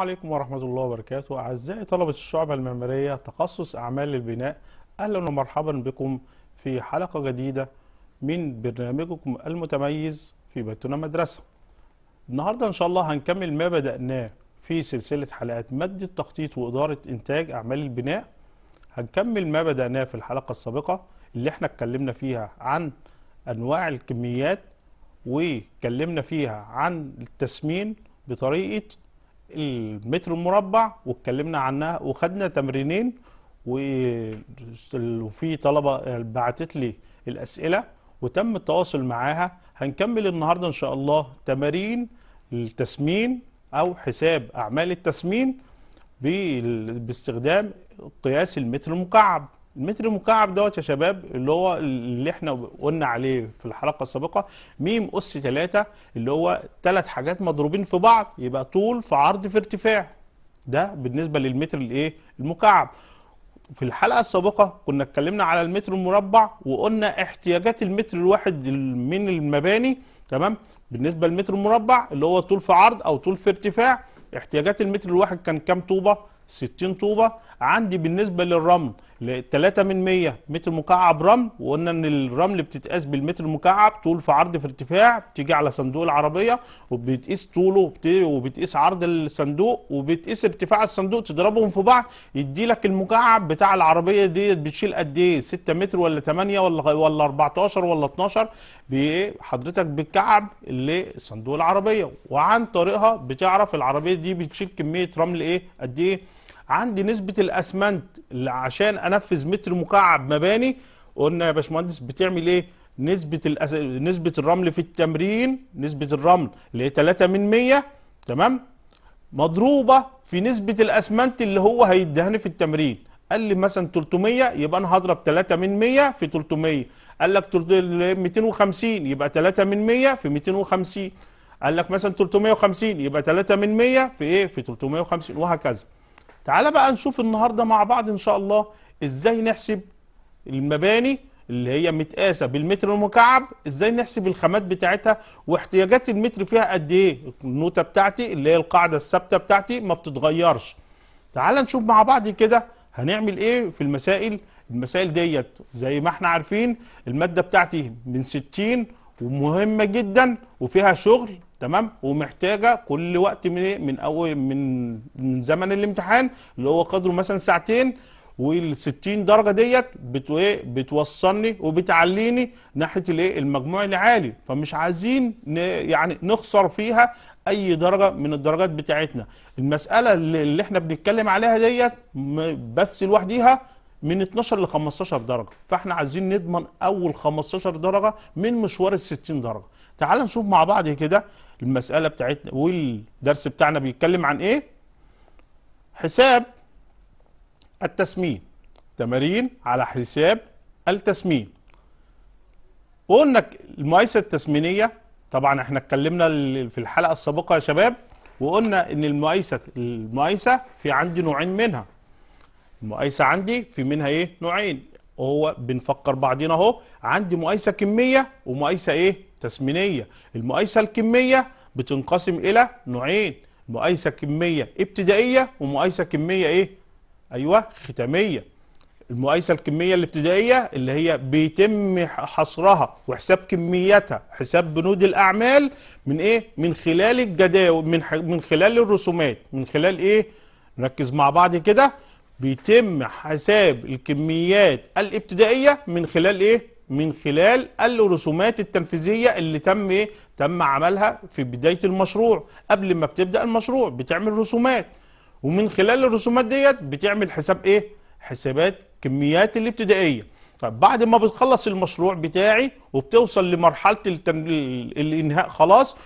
السلام عليكم ورحمة الله وبركاته أعزائي طلبة الشعبة المعمارية تخصص أعمال البناء أهلا ومرحبا بكم في حلقة جديدة من برنامجكم المتميز في بيتنا مدرسة النهاردة إن شاء الله هنكمل ما بدأناه في سلسلة حلقات مادة تخطيط وإدارة إنتاج أعمال البناء هنكمل ما بدأناه في الحلقة السابقة اللي احنا اتكلمنا فيها عن أنواع الكميات واتكلمنا فيها عن التسمين بطريقة المتر المربع واتكلمنا عنها وخدنا تمرينين وفي طلبه بعتت لي الاسئله وتم التواصل معاها هنكمل النهارده ان شاء الله تمارين التسمين او حساب اعمال التسمين باستخدام قياس المتر المكعب المتر المكعب دوت يا شباب اللي هو اللي احنا قلنا عليه في الحلقه السابقه م اس 3 اللي هو ثلاث حاجات مضروبين في بعض يبقى طول في عرض في ارتفاع ده بالنسبه للمتر الايه المكعب في الحلقه السابقه كنا اتكلمنا على المتر المربع وقلنا احتياجات المتر الواحد من المباني تمام بالنسبه للمتر المربع اللي هو طول في عرض او طول في ارتفاع احتياجات المتر الواحد كان كام طوبه 60 طوبه عندي بالنسبه للرمل 3 من 100 متر مكعب رمل وقلنا ان الرمل بتتقاس بالمتر المكعب طول في عرض في ارتفاع بتيجي على صندوق العربيه وبتقيس طوله وبتقيس عرض الصندوق وبتقيس ارتفاع الصندوق تضربهم في بعض يدي لك المكعب بتاع العربيه ديت بتشيل قد ايه 6 متر ولا 8 ولا ولا 14 ولا 12 إيه؟ حضرتك بتكعب صندوق العربيه وعن طريقها بتعرف العربيه دي بتشيل كميه رمل ايه قد ايه عندي نسبه الاسمنت اللي عشان انفذ متر مكعب مباني قلنا يا باشمهندس بتعمل ايه نسبه الأس... نسبه الرمل في التمرين نسبه الرمل اللي هي 3 من 100 تمام مضروبه في نسبه الاسمنت اللي هو هيدهن في التمرين قال لي مثلا 300 يبقى انا هضرب 3 من 100 في 300 قال لك 250 يبقى 3 من 100 في 250 قال لك مثلا 350 يبقى 3 من 100 في ايه في 350 وهكذا تعال بقى نشوف النهاردة مع بعض إن شاء الله إزاي نحسب المباني اللي هي متقاسة بالمتر المكعب إزاي نحسب الخامات بتاعتها واحتياجات المتر فيها قد إيه النوتة بتاعتي اللي هي القاعدة الثابتة بتاعتي ما بتتغيرش تعال نشوف مع بعض كده هنعمل إيه في المسائل المسائل ديت زي ما احنا عارفين المادة بتاعتي من 60 ومهمة جدا وفيها شغل تمام ومحتاجه كل وقت من إيه؟ من اول من من زمن الامتحان اللي هو قدره مثلا ساعتين وال 60 درجه ديت بتو إيه؟ بتوصلني وبتعليني ناحيه الايه المجموع العالي فمش عايزين يعني نخسر فيها اي درجه من الدرجات بتاعتنا المساله اللي احنا بنتكلم عليها ديت بس لوحديها من 12 ل 15 درجه فاحنا عايزين نضمن اول 15 درجه من مشوار ال 60 درجه تعال نشوف مع بعض كده المساله بتاعتنا والدرس بتاعنا بيتكلم عن ايه حساب التسمين تمارين على حساب التسمين وقلنا المقايسه التسمينيه طبعا احنا اتكلمنا في الحلقه السابقه يا شباب وقلنا ان المقايسه المقايسه في عندي نوعين منها المقايسه عندي في منها ايه نوعين وهو بنفكر بعضينا اهو عندي مقايسه كميه ومقايسه ايه التسمينيه المقايسة الكمية بتنقسم إلى نوعين مقايسة كمية ابتدائية ومقايسة كمية إيه؟ أيوة ختامية المقايسة الكمية الابتدائية اللي هي بيتم حصرها وحساب كميتها حساب بنود الأعمال من إيه؟ من خلال الجداول من, ح... من خلال الرسومات من خلال إيه؟ نركز مع بعض كده بيتم حساب الكميات الابتدائية من خلال إيه؟ من خلال الرسومات التنفيذيه اللي تم ايه؟ تم عملها في بدايه المشروع قبل ما بتبدا المشروع بتعمل رسومات ومن خلال الرسومات ديت بتعمل حساب ايه؟ حسابات كميات الابتدائيه. طب بعد ما بتخلص المشروع بتاعي وبتوصل لمرحله التن... الانهاء خلاص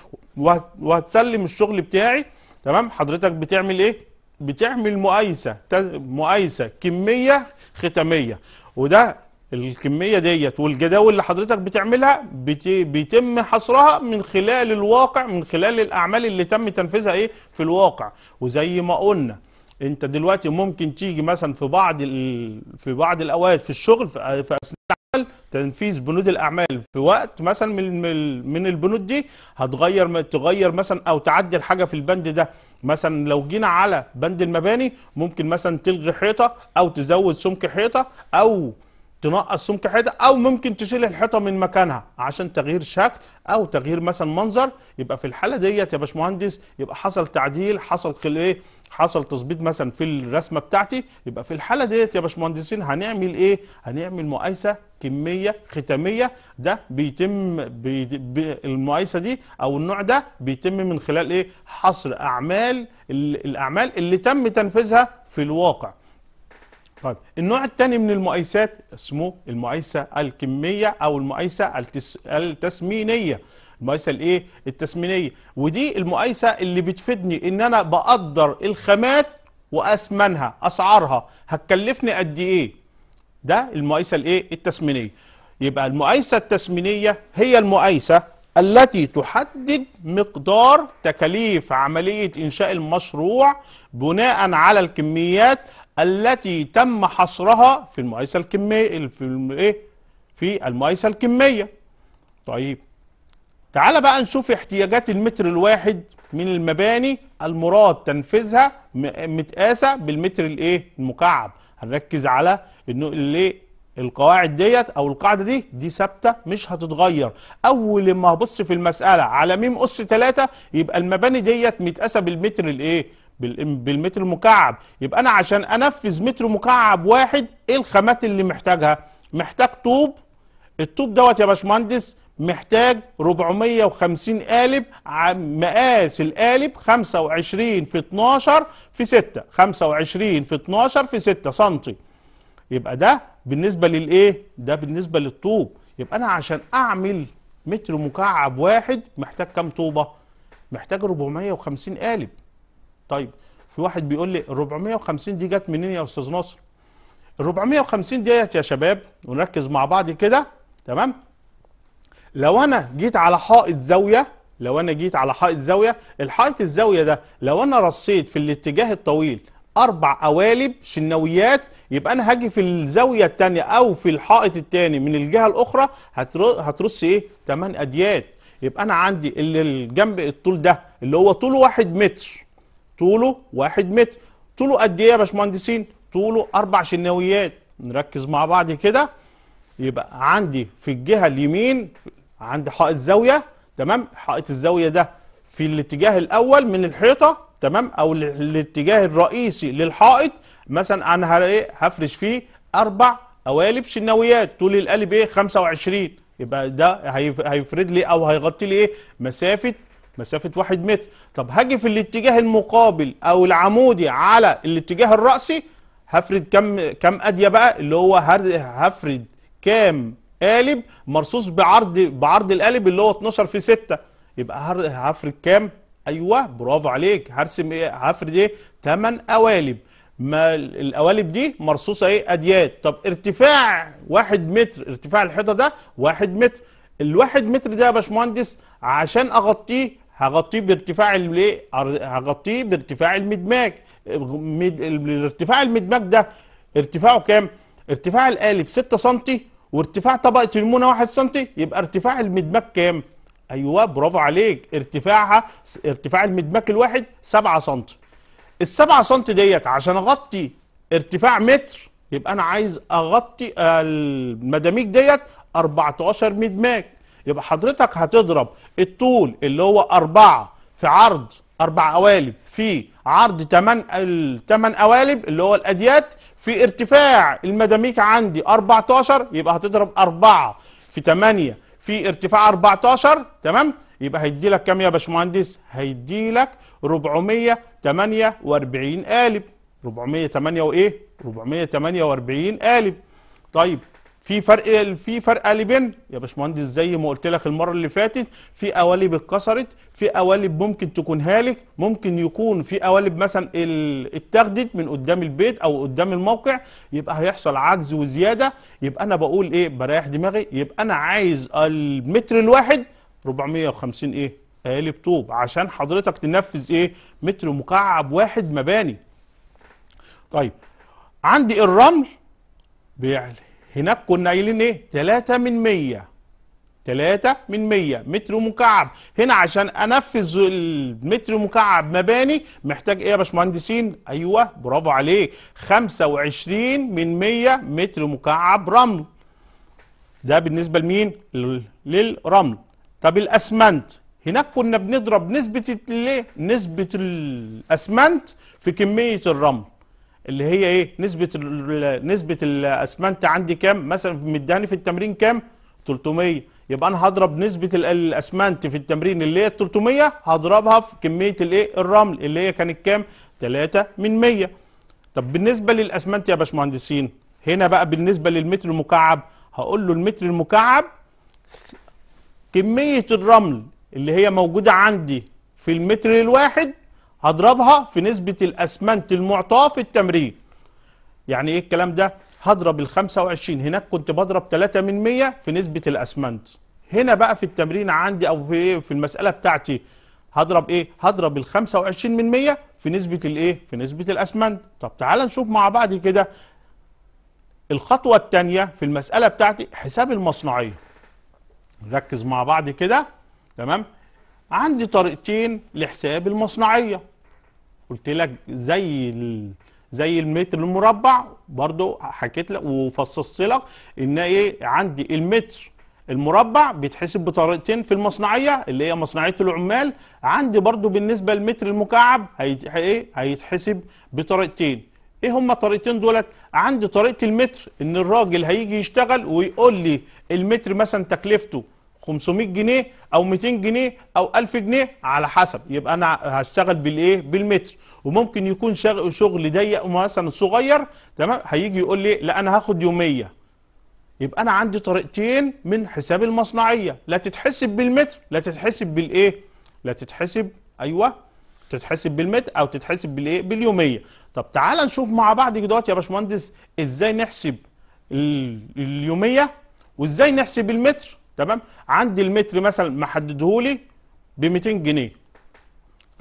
وهتسلم الشغل بتاعي تمام حضرتك بتعمل ايه؟ بتعمل مقايسه مقايسه كميه ختاميه وده الكميه ديت والجداول اللي حضرتك بتعملها بيتم حصرها من خلال الواقع من خلال الاعمال اللي تم تنفيذها ايه في الواقع وزي ما قلنا انت دلوقتي ممكن تيجي مثلا في بعض في بعض الاوقات في الشغل في, اثناء العمل تنفيذ بنود الاعمال في وقت مثلا من من البنود دي هتغير تغير مثلا او تعدل حاجه في البند ده مثلا لو جينا على بند المباني ممكن مثلا تلغي حيطه او تزود سمك حيطه او تنقص سمك حيطه او ممكن تشيل الحيطه من مكانها عشان تغيير شكل او تغيير مثلا منظر يبقى في الحاله ديت يا باشمهندس يبقى حصل تعديل حصل ايه حصل تظبيط مثلا في الرسمه بتاعتي يبقى في الحاله ديت يا باشمهندسين هنعمل ايه هنعمل مقايسه كميه ختاميه ده بيتم بي المقايسه دي او النوع ده بيتم من خلال ايه حصر اعمال الاعمال اللي تم تنفيذها في الواقع طيب النوع الثاني من المقايسات اسمه المقايسه الكميه او المقايسه التس... التسمينيه المقايسه الايه التسمينيه ودي المقايسه اللي بتفيدني ان انا بقدر الخامات واسمنها اسعارها هتكلفني قد ايه ده المقايسه الايه التسمينيه يبقى المقايسه التسمينيه هي المقايسه التي تحدد مقدار تكاليف عمليه انشاء المشروع بناء على الكميات التي تم حصرها في المقايسه الكميه في الايه في المقايسه الكميه طيب تعال بقى نشوف احتياجات المتر الواحد من المباني المراد تنفيذها متقاسه بالمتر الايه المكعب هنركز على انه اللي القواعد ديت او القاعده دي دي ثابته مش هتتغير اول ما هبص في المساله على م اس 3 يبقى المباني ديت متقاسه بالمتر الايه بالمتر المكعب يبقى انا عشان انفذ متر مكعب واحد ايه الخامات اللي محتاجها محتاج طوب الطوب دوت يا باشمهندس محتاج 450 قالب مقاس القالب 25 في 12 في 6 25 في 12 في 6 سم يبقى ده بالنسبه للايه ده بالنسبه للطوب يبقى انا عشان اعمل متر مكعب واحد محتاج كام طوبه محتاج 450 قالب طيب في واحد بيقول لي ال 450 دي جت منين يا استاذ ناصر ال 450 ديت يا شباب ونركز مع بعض كده تمام لو انا جيت على حائط زاويه لو انا جيت على حائط زاويه الحائط الزاويه ده لو انا رصيت في الاتجاه الطويل اربع قوالب شناويات يبقى انا هاجي في الزاويه الثانيه او في الحائط الثاني من الجهه الاخرى هترص ايه 8 اديات يبقى انا عندي اللي الجنب الطول ده اللي هو طوله 1 متر طوله 1 متر طوله قد ايه يا باشمهندسين طوله اربع شناويات نركز مع بعض كده يبقى عندي في الجهه اليمين عندي حائط زاويه تمام حائط الزاويه ده في الاتجاه الاول من الحيطه تمام او الاتجاه الرئيسي للحائط مثلا انا ايه هفرش فيه اربع قوالب شناويات طول القالب ايه 25 يبقى ده هيفرد لي او هيغطي لي ايه مسافه مسافة واحد متر طب هاجي في الاتجاه المقابل أو العمودي على الاتجاه الرأسي هفرد كم كم أدية بقى اللي هو هفرد كام قالب مرصوص بعرض بعرض القالب اللي هو 12 في 6 يبقى هفرد كام؟ ايوه برافو عليك هرسم ايه؟ هفرد ايه؟ 8 قوالب ما القوالب دي مرصوصه ايه؟ اديات طب ارتفاع 1 متر ارتفاع الحيطه ده 1 متر الواحد متر ده يا باشمهندس عشان اغطيه هغطيه بارتفاع الايه هغطيه بارتفاع المدماج الارتفاع المدماج ده ارتفاعه كام ارتفاع القالب 6 سم وارتفاع طبقه المونه 1 سم يبقى ارتفاع المدماج كام ايوه برافو عليك ارتفاعها ارتفاع المدماج الواحد 7 سم ال7 سم ديت عشان اغطي ارتفاع متر يبقى انا عايز اغطي المداميج ديت 14 مدماج يبقى حضرتك هتضرب الطول اللي هو أربعة في عرض أربع قوالب في عرض تمن التمن قوالب اللي هو الأديات في ارتفاع المداميك عندي 14 يبقى هتضرب 4 في 8 في ارتفاع 14 تمام يبقى هيدي لك كام يا باشمهندس هيدي لك 448 قالب 408 وايه 448 قالب طيب في فرق في فرق قالبين يا باشمهندس زي ما قلت لك المره اللي فاتت في قوالب اتكسرت في قوالب ممكن تكون هالك ممكن يكون في قوالب مثلا اتخدت من قدام البيت او قدام الموقع يبقى هيحصل عجز وزياده يبقى انا بقول ايه بريح دماغي يبقى انا عايز المتر الواحد 450 ايه قالب طوب عشان حضرتك تنفذ ايه متر مكعب واحد مباني طيب عندي الرمل بيعلى هناك كنا قايلين ايه 3 من 100 3 من 100 متر مكعب هنا عشان انفذ المتر مكعب مباني محتاج ايه يا باشمهندسين ايوه برافو عليك 25 من 100 متر مكعب رمل ده بالنسبه لمين للرمل طب الاسمنت هناك كنا بنضرب نسبه الايه نسبه الاسمنت في كميه الرمل اللي هي ايه نسبه ال نسبه الاسمنت عندي كام مثلا مداني في التمرين كام 300 يبقى انا هضرب نسبه الاسمنت في التمرين اللي هي 300 هضربها في كميه الايه الرمل اللي هي كانت كام 3 من 100 طب بالنسبه للاسمنت يا باشمهندسين هنا بقى بالنسبه للمتر المكعب هقول له المتر المكعب كميه الرمل اللي هي موجوده عندي في المتر الواحد هضربها في نسبة الأسمنت المعطاة في التمرين يعني إيه الكلام ده؟ هضرب ال 25 هناك كنت بضرب 3 من 100 في نسبة الأسمنت هنا بقى في التمرين عندي أو في إيه؟ في المسألة بتاعتي هضرب إيه؟ هضرب ال 25 من 100 في نسبة الإيه؟ في نسبة الأسمنت طب تعال نشوف مع بعض كده الخطوة الثانية في المسألة بتاعتي حساب المصنعية نركز مع بعض كده تمام؟ عندي طريقتين لحساب المصنعية قلت لك زي ال... زي المتر المربع برضو حكيت لك وفصصت لك ان ايه عندي المتر المربع بيتحسب بطريقتين في المصنعيه اللي هي مصنعيه العمال عندي برضو بالنسبه للمتر المكعب ايه هيتحسب بطريقتين ايه هما الطريقتين دولت عندي طريقه المتر ان الراجل هيجي يشتغل ويقول لي المتر مثلا تكلفته 500 جنيه او 200 جنيه او 1000 جنيه على حسب يبقى انا هشتغل بالايه بالمتر وممكن يكون شغل, ضيق مثلا صغير تمام هيجي يقول لي لا انا هاخد يوميه يبقى انا عندي طريقتين من حساب المصنعيه لا تتحسب بالمتر لا تتحسب بالايه لا تتحسب ايوه تتحسب بالمتر او تتحسب بالايه باليوميه طب تعال نشوف مع بعض دلوقتي يا باشمهندس ازاي نحسب اليوميه وازاي نحسب المتر تمام عندي المتر مثلا محددهولي ب 200 جنيه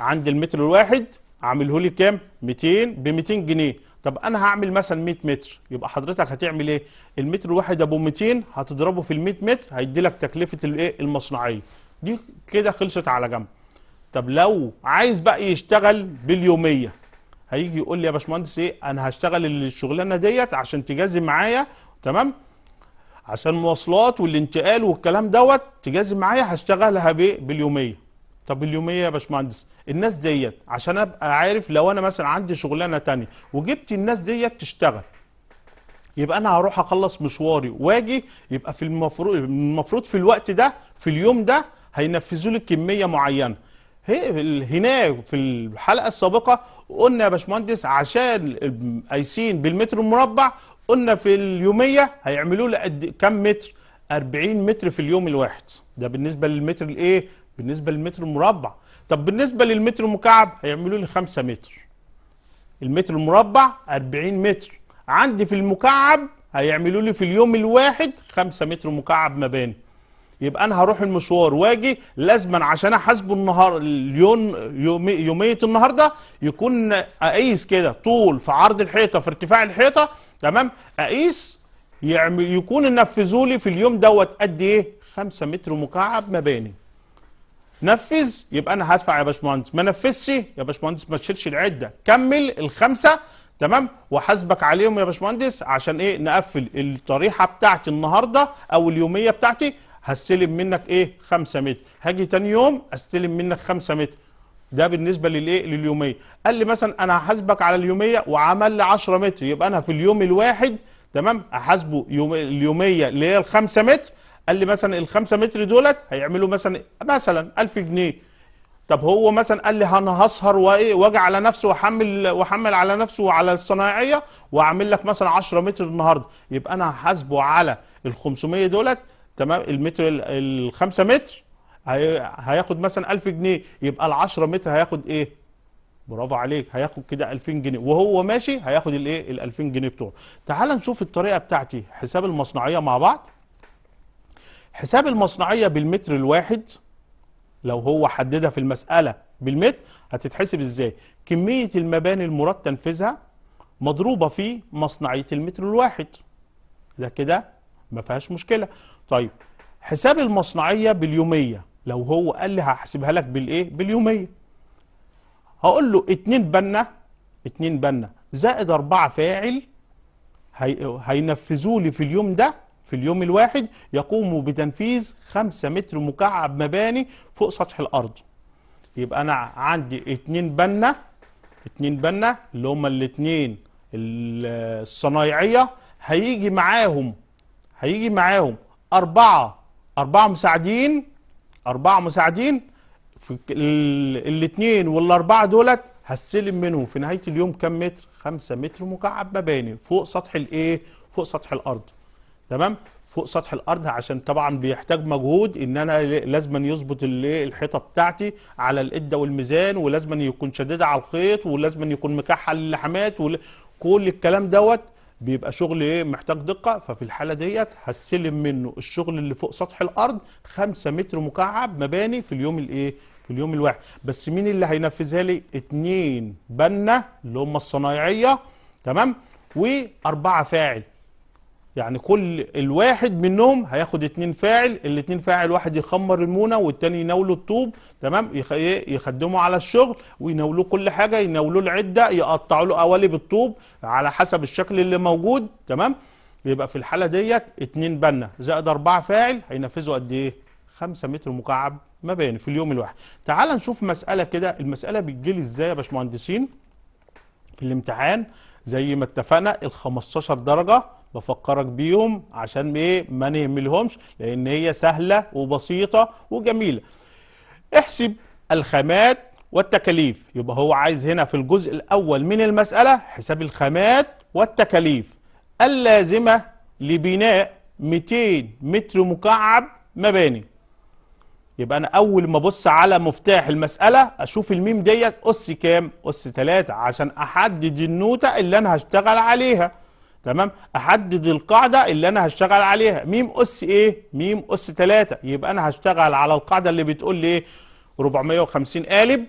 عندي المتر الواحد عامله لي كام 200 ب 200 جنيه طب انا هعمل مثلا 100 متر يبقى حضرتك هتعمل ايه المتر الواحد ابو 200 هتضربه في ال 100 متر هيدي لك تكلفه الايه المصنعيه دي كده خلصت على جنب طب لو عايز بقى يشتغل باليوميه هيجي يقول لي يا باشمهندس ايه انا هشتغل الشغلانه ديت عشان تجازي معايا تمام عشان مواصلات والانتقال والكلام دوت تجازي معايا هشتغلها باليوميه طب اليوميه يا باشمهندس الناس ديت عشان ابقى عارف لو انا مثلا عندي شغلانه تانية وجبت الناس ديت تشتغل يبقى انا هروح اخلص مشواري واجي يبقى في المفروض المفروض في الوقت ده في اليوم ده هينفذوا لي كميه معينه هي هنا في الحلقه السابقه قلنا يا باشمهندس عشان قايسين بالمتر المربع قلنا في اليوميه هيعملوا له قد كام متر 40 متر في اليوم الواحد ده بالنسبه للمتر الايه بالنسبه للمتر المربع طب بالنسبه للمتر المكعب هيعملوا لي 5 متر المتر المربع 40 متر عندي في المكعب هيعملوا لي في اليوم الواحد 5 متر مكعب مباني يبقى انا هروح المشوار واجي لازما عشان احاسبه النهار اليوم يومي يوميه النهارده يكون اقيس كده طول في عرض الحيطه في ارتفاع الحيطه تمام اقيس يعمل يكون النفذوا لي في اليوم دوت قد ايه 5 متر مكعب مباني نفذ يبقى انا هدفع يا باشمهندس ما نفذش يا باشمهندس ما تشيلش العده كمل الخمسه تمام وحاسبك عليهم يا باشمهندس عشان ايه نقفل الطريحه بتاعتي النهارده او اليوميه بتاعتي هستلم منك ايه 5 متر هاجي تاني يوم استلم منك 5 متر ده بالنسبه للايه لليوميه قال لي مثلا انا هحاسبك على اليوميه وعمل لي 10 متر يبقى انا في اليوم الواحد تمام احاسبه يوم اليوميه اللي هي ال 5 متر قال لي مثلا ال 5 متر دولت هيعملوا مثلا مثلا 1000 جنيه طب هو مثلا قال لي انا هسهر وايه واجي على نفسه واحمل واحمل على نفسه وعلى الصنايعيه واعمل لك مثلا 10 متر النهارده يبقى انا هحاسبه على ال 500 دولت تمام المتر ال 5 متر هياخد مثلا 1000 جنيه يبقى ال 10 متر هياخد ايه؟ برافو عليك هياخد كده 2000 جنيه وهو ماشي هياخد الايه؟ ال 2000 جنيه بتوعه. تعال نشوف الطريقه بتاعتي حساب المصنعيه مع بعض. حساب المصنعيه بالمتر الواحد لو هو حددها في المساله بالمتر هتتحسب ازاي؟ كميه المباني المراد تنفيذها مضروبه في مصنعيه المتر الواحد. ده كده ما فيهاش مشكله. طيب حساب المصنعيه باليوميه لو هو قال لي هحسبها لك بالايه باليوميه هقول له 2 بنا 2 بنا زائد 4 فاعل هي... هينفذوا لي في اليوم ده في اليوم الواحد يقوموا بتنفيذ 5 متر مكعب مباني فوق سطح الارض يبقى انا عندي 2 بنا 2 بنا اللي هما الاثنين الصنايعيه هيجي معاهم هيجي معاهم أربعة أربعة مساعدين أربعة مساعدين في الاثنين والأربعة دولت هستلم منهم في نهاية اليوم كم متر؟ 5 متر مكعب مباني فوق سطح الإيه؟ فوق سطح الأرض تمام؟ فوق سطح الارض عشان طبعا بيحتاج مجهود ان انا لازما يظبط الحيطه بتاعتي على الاده والميزان ولازما يكون شديده على الخيط ولازما يكون مكحل اللحمات وكل الكلام دوت بيبقى شغل ايه محتاج دقه ففي الحاله ديت هستلم منه الشغل اللي فوق سطح الارض خمسة متر مكعب مباني في اليوم الايه في اليوم الواحد بس مين اللي هينفذها لي اتنين بنا اللي هم الصنايعيه تمام واربعه فاعل يعني كل الواحد منهم هياخد اتنين فاعل الاتنين فاعل واحد يخمر المونه والتاني يناوله الطوب تمام ايه؟ يخدمه على الشغل ويناولوه كل حاجه يناولوه العده يقطعوا له قوالب الطوب على حسب الشكل اللي موجود تمام يبقى في الحاله ديت اتنين بنا زائد اربعه فاعل هينفذوا قد ايه 5 متر مكعب مباني في اليوم الواحد تعال نشوف مساله كده المساله بتجيلي ازاي يا باشمهندسين في الامتحان زي ما اتفقنا ال 15 درجه بفكرك بيهم عشان ايه ما نهملهمش لان هي سهله وبسيطه وجميله احسب الخامات والتكاليف يبقى هو عايز هنا في الجزء الاول من المساله حساب الخامات والتكاليف اللازمه لبناء 200 متر مكعب مباني يبقى انا اول ما ابص على مفتاح المساله اشوف الميم ديت اس كام اس 3 عشان احدد النوته اللي انا هشتغل عليها تمام احدد القاعده اللي انا هشتغل عليها ميم اس ايه ميم اس 3 يبقى انا هشتغل على القاعده اللي بتقول لي ايه 450 قالب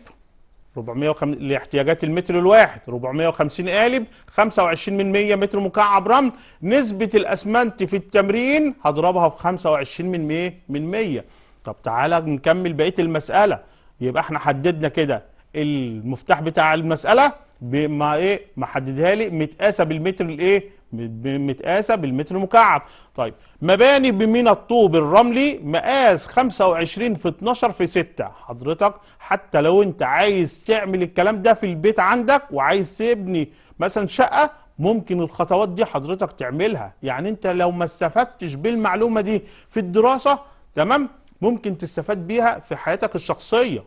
450 لاحتياجات المتر الواحد 450 قالب 25 من 100 متر مكعب رمل نسبه الاسمنت في التمرين هضربها في 25 من 100 من 100 طب تعالى نكمل بقيه المساله يبقى احنا حددنا كده المفتاح بتاع المساله ما ايه ما حددها لي متقاسه بالمتر الايه متقاسه بالمتر مكعب طيب مباني من الطوب الرملي مقاس 25 في 12 في 6 حضرتك حتى لو انت عايز تعمل الكلام ده في البيت عندك وعايز تبني مثلا شقه ممكن الخطوات دي حضرتك تعملها يعني انت لو ما استفدتش بالمعلومه دي في الدراسه تمام ممكن تستفاد بيها في حياتك الشخصيه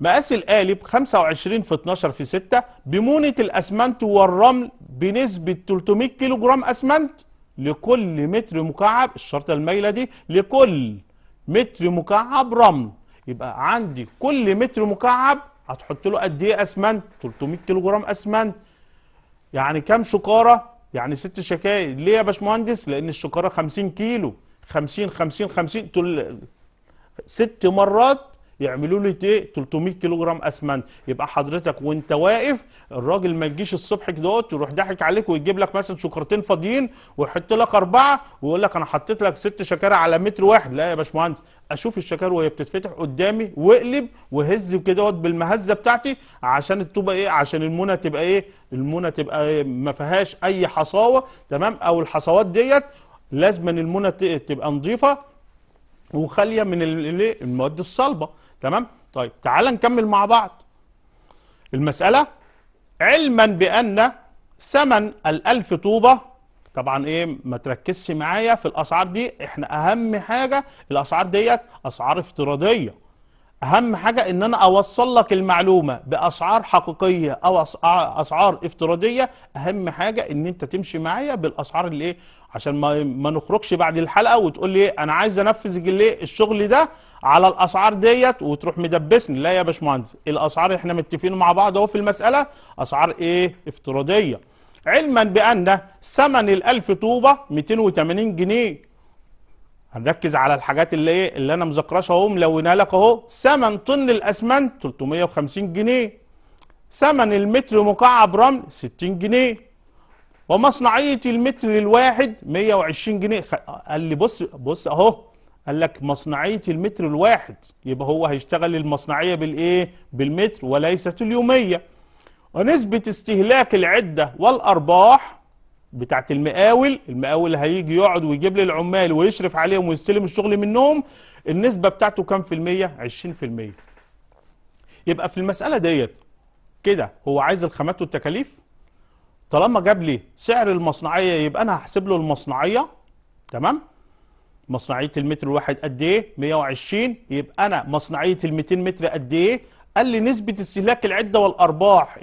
مقاس القالب 25 في 12 في 6 بمونة الأسمنت والرمل بنسبة 300 كيلو جرام أسمنت لكل متر مكعب الشرطة المايلة دي لكل متر مكعب رمل يبقى عندي كل متر مكعب هتحط له قد ايه اسمنت 300 كيلو جرام اسمنت يعني كام شكاره يعني ست شكاير ليه يا باشمهندس لان الشكاره 50 كيلو 50 50 50 تل... ست مرات يعملوا لي ايه 300 كيلو جرام اسمنت يبقى حضرتك وانت واقف الراجل ما يجيش الصبح كده يروح ضاحك عليك ويجيب لك مثلا شكرتين فاضيين ويحط لك اربعه ويقول لك انا حطيت لك ست شكاره على متر واحد لا يا باشمهندس اشوف الشكاره وهي بتتفتح قدامي واقلب وهز كده بالمهزه بتاعتي عشان الطوبه ايه عشان المونه تبقى ايه المونه تبقى إيه ما فيهاش اي حصاوه تمام او الحصوات ديت لازم ان المونه تبقى نظيفه وخاليه من المواد الصلبه تمام طيب تعال نكمل مع بعض المساله علما بان ثمن الألف طوبة طبعا ايه ما تركزش معايا في الاسعار دي احنا اهم حاجه الاسعار ديت اسعار افتراضيه اهم حاجه ان انا اوصل لك المعلومه باسعار حقيقيه او اسعار افتراضيه اهم حاجه ان انت تمشي معايا بالاسعار اللي ايه عشان ما ما نخرجش بعد الحلقه وتقول لي انا عايز انفذ ليه الشغل ده على الاسعار ديت وتروح مدبسني لا يا باشمهندس الاسعار احنا متفقين مع بعض اهو في المساله اسعار ايه افتراضيه علما بان ثمن ال1000 طوبه 280 جنيه هنركز على الحاجات اللي ايه اللي انا مذكراش اهو ملونها لك اهو ثمن طن الاسمنت 350 جنيه ثمن المتر مكعب رمل 60 جنيه ومصنعيه المتر الواحد 120 جنيه قال لي بص بص اهو قال لك مصنعيه المتر الواحد يبقى هو هيشتغل المصنعيه بالايه بالمتر وليست اليوميه ونسبه استهلاك العده والارباح بتاعت المقاول المقاول هيجي يقعد ويجيب لي العمال ويشرف عليهم ويستلم الشغل منهم النسبه بتاعته كام في الميه 20 في الميه يبقى في المساله ديت كده هو عايز الخامات والتكاليف طالما جاب لي سعر المصنعيه يبقى انا هحسب له المصنعيه تمام مصنعيه المتر الواحد قد ايه 120 يبقى انا مصنعيه ال200 متر قد ايه قال لي نسبه استهلاك العده والارباح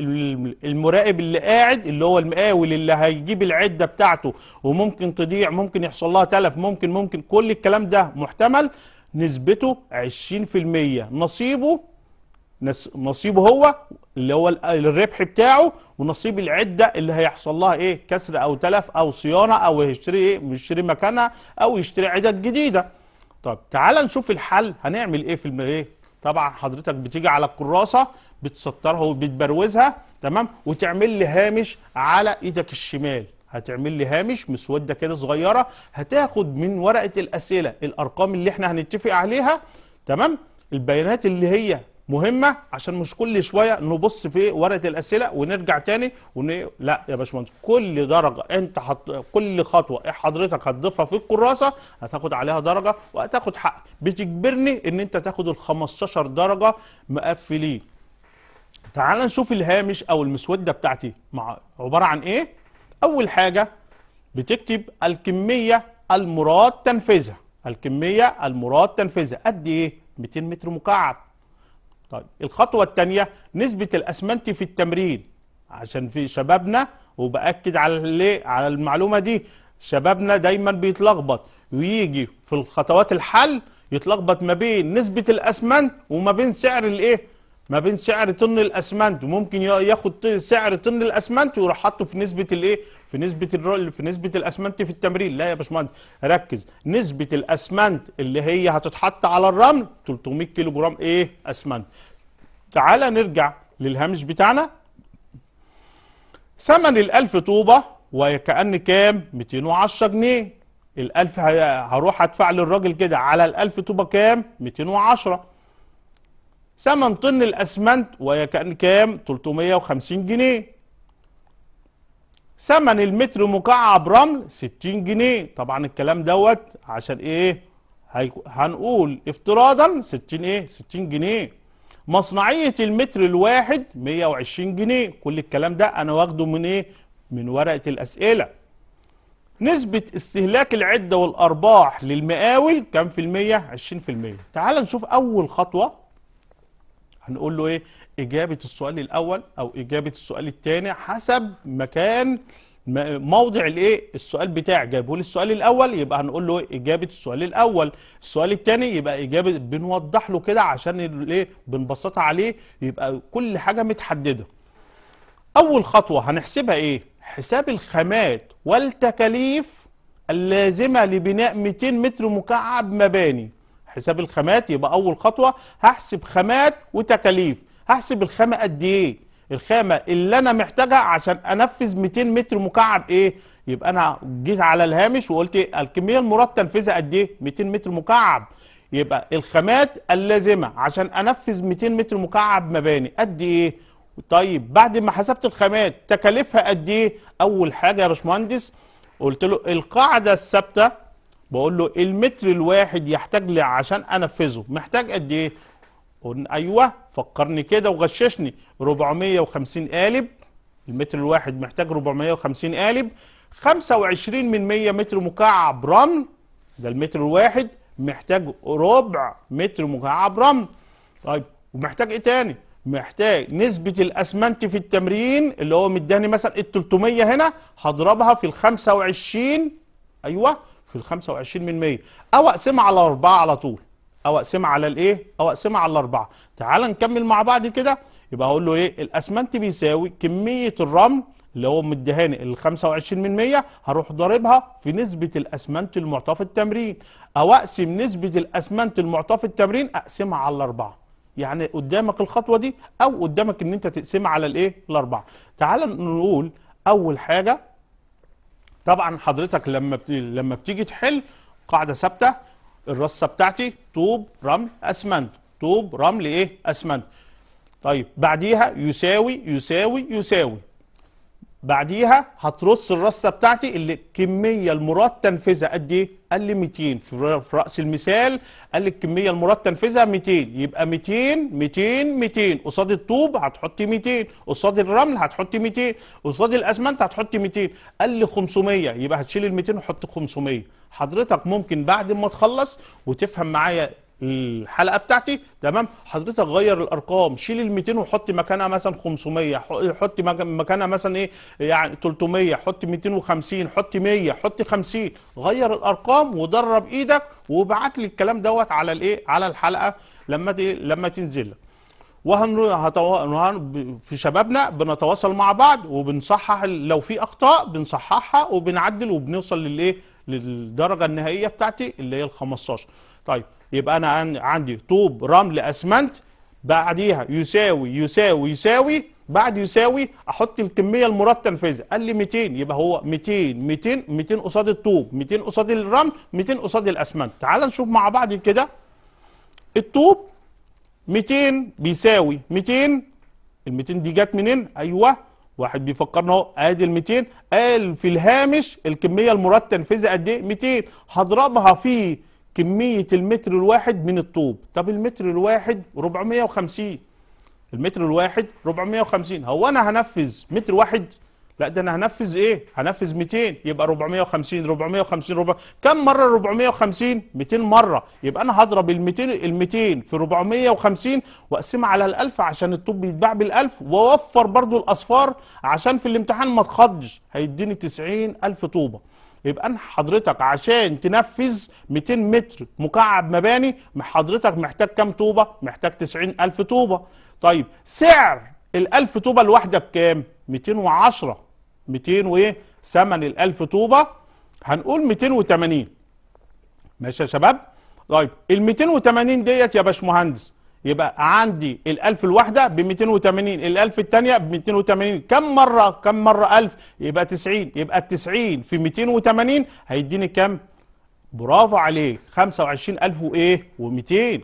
المراقب اللي قاعد اللي هو المقاول اللي هيجيب العده بتاعته وممكن تضيع ممكن يحصل لها تلف ممكن ممكن كل الكلام ده محتمل نسبته 20% نصيبه نصيبه هو اللي هو الربح بتاعه ونصيب العده اللي هيحصل لها ايه كسر او تلف او صيانه او هيشتري ايه يشتري مكانها او يشتري عدد جديده طب تعال نشوف الحل هنعمل ايه في ايه طبعا حضرتك بتيجي على الكراسه بتسطرها وبتبروزها تمام وتعمل لي هامش على ايدك الشمال هتعمل لي هامش مسوده كده صغيره هتاخد من ورقه الاسئله الارقام اللي احنا هنتفق عليها تمام البيانات اللي هي مهمه عشان مش كل شويه نبص في ورقه الاسئله ونرجع تاني ون... لا يا باشمهندس كل درجه انت حط... كل خطوه حضرتك هتضيفها في الكراسه هتاخد عليها درجه وهتاخد حق بتجبرني ان انت تاخد ال 15 درجه مقفلين تعال نشوف الهامش او المسوده بتاعتي مع عباره عن ايه اول حاجه بتكتب الكميه المراد تنفيذها الكميه المراد تنفيذها قد ايه 200 متر مكعب طيب الخطوه الثانيه نسبه الاسمنت في التمرين عشان في شبابنا وباكد على على المعلومه دي شبابنا دايما بيتلخبط ويجي في الخطوات الحل يتلخبط ما بين نسبه الاسمنت وما بين سعر الايه ما بين سعر طن الاسمنت وممكن ياخد سعر طن الاسمنت ويروح حاطه في نسبه الايه في نسبه الرول في نسبه الاسمنت في التمرين لا يا باشمهندس ركز نسبه الاسمنت اللي هي هتتحط على الرمل 300 كيلو جرام ايه اسمنت تعالى نرجع للهامش بتاعنا ثمن ال1000 طوبه وكأن كام 210 جنيه ال1000 هروح ادفع للراجل كده على ال1000 طوبه كام 210 ثمن طن الاسمنت وهي كان كام 350 جنيه ثمن المتر مكعب رمل 60 جنيه طبعا الكلام دوت عشان ايه هنقول افتراضا 60 ايه 60 جنيه مصنعيه المتر الواحد 120 جنيه كل الكلام ده انا واخده من ايه من ورقه الاسئله نسبة استهلاك العدة والأرباح للمقاول كام في المية؟ 20% تعال نشوف أول خطوة هنقول له ايه اجابه السؤال الاول او اجابه السؤال الثاني حسب مكان موضع الايه السؤال بتاعي جايبه لي السؤال الاول يبقى هنقول له إيه؟ اجابه السؤال الاول السؤال الثاني يبقى اجابه بنوضح له كده عشان الايه بنبسطها عليه يبقى كل حاجه متحدده اول خطوه هنحسبها ايه حساب الخامات والتكاليف اللازمه لبناء 200 متر مكعب مباني حساب الخامات يبقى اول خطوه هحسب خامات وتكاليف هحسب الخامه قد ايه الخامه اللي انا محتاجها عشان انفذ 200 متر مكعب ايه يبقى انا جيت على الهامش وقلت الكميه المراد تنفيذها قد ايه 200 متر مكعب يبقى الخامات اللازمه عشان انفذ 200 متر مكعب مباني قد ايه طيب بعد ما حسبت الخامات تكاليفها قد ايه اول حاجه يا باشمهندس قلت له القاعده الثابته بقول له المتر الواحد يحتاج لي عشان انفذه محتاج قد ايه قلنا ايوه فكرني كده وغششني 450 قالب المتر الواحد محتاج 450 قالب 25 من 100 متر مكعب رمل ده المتر الواحد محتاج ربع متر مكعب رمل طيب ومحتاج ايه تاني محتاج نسبة الأسمنت في التمرين اللي هو مداني مثلا ال 300 هنا هضربها في ال 25 أيوه في ال 25 من 100 او اقسمها على 4 على طول او اقسمها على الايه او اقسمها على 4 تعال نكمل مع بعض كده يبقى هقول له ايه الاسمنت بيساوي كميه الرمل اللي هو مديهاني ال 25 من 100 هروح ضاربها في نسبه الاسمنت المعطى في التمرين او اقسم نسبه الاسمنت المعطى في التمرين اقسمها على 4 يعني قدامك الخطوه دي او قدامك ان انت تقسمها على الايه الاربعه تعال نقول اول حاجه طبعا حضرتك لما بت... لما بتيجي تحل قاعده ثابته الرصه بتاعتي طوب رمل اسمنت طوب رمل ايه اسمنت طيب بعديها يساوي يساوي يساوي بعديها هترص الرصه بتاعتي اللي الكميه المراد تنفيذها قد ايه قال لي 200 في راس المثال قال لي الكميه المراد تنفيذها 200 يبقى 200 200 200 قصاد الطوب هتحطي 200 قصاد الرمل هتحطي 200 قصاد الاسمنت هتحطي 200 قال لي 500 يبقى هتشيل ال 200 وحط 500 حضرتك ممكن بعد ما تخلص وتفهم معايا الحلقه بتاعتي تمام حضرتك غير الارقام شيل ال 200 وحط مكانها مثلا 500 حط مكانها مثلا ايه يعني 300 حط 250 حط 100 حط 50 غير الارقام ودرب ايدك وابعت لي الكلام دوت على الايه على الحلقه لما دي لما تنزل لك في شبابنا بنتواصل مع بعض وبنصحح لو في اخطاء بنصححها وبنعدل وبنوصل للايه للدرجه النهائيه بتاعتي اللي هي ال 15 طيب يبقى انا عندي طوب رمل اسمنت بعديها يساوي يساوي يساوي بعد يساوي احط الكميه المراد تنفيذها قال لي 200 يبقى هو 200 200 200 قصاد الطوب 200 قصاد الرمل 200 قصاد الاسمنت تعال نشوف مع بعض كده الطوب 200 بيساوي 200 ال 200 دي جت منين ايوه واحد بيفكرنا اهو ادي ال 200 قال في الهامش الكميه المراد تنفيذها قد ايه 200 هضربها في كمية المتر الواحد من الطوب طب المتر الواحد 450 المتر الواحد 450 هو أنا هنفذ متر واحد لا ده أنا هنفذ إيه هنفذ 200 يبقى 450 450 ربع... كم مرة 450 200 مرة يبقى أنا هضرب ال 200 ال 200 في 450 وأقسمها على الألف عشان الطوب بيتباع بالألف وأوفر برضو الأصفار عشان في الامتحان ما تخضش هيديني 90000 طوبة يبقى أن حضرتك عشان تنفذ 200 متر مكعب مباني حضرتك محتاج كام طوبة؟ محتاج 90000 طوبة طيب سعر ال1000 طوبة الواحدة بكام؟ 210 200 وإيه؟ ثمن ال1000 طوبة هنقول 280 ماشي يا شباب؟ طيب ال 280 ديت يا باشمهندس يبقى عندي ال1000 الواحده ب 280 ال1000 الثانيه ب 280 كم مره كم مره 1000 يبقى 90 يبقى ال 90 في 280 هيديني كم برافو عليك 25000 وايه و200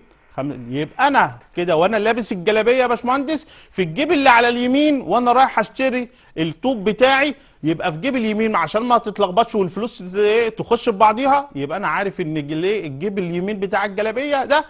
يبقى انا كده وانا لابس الجلابيه يا باشمهندس في الجيب اللي على اليمين وانا رايح اشتري الطوب بتاعي يبقى في جيب اليمين عشان ما تتلخبطش والفلوس تخش في بعضيها يبقى انا عارف ان الجيب اليمين بتاع الجلابيه ده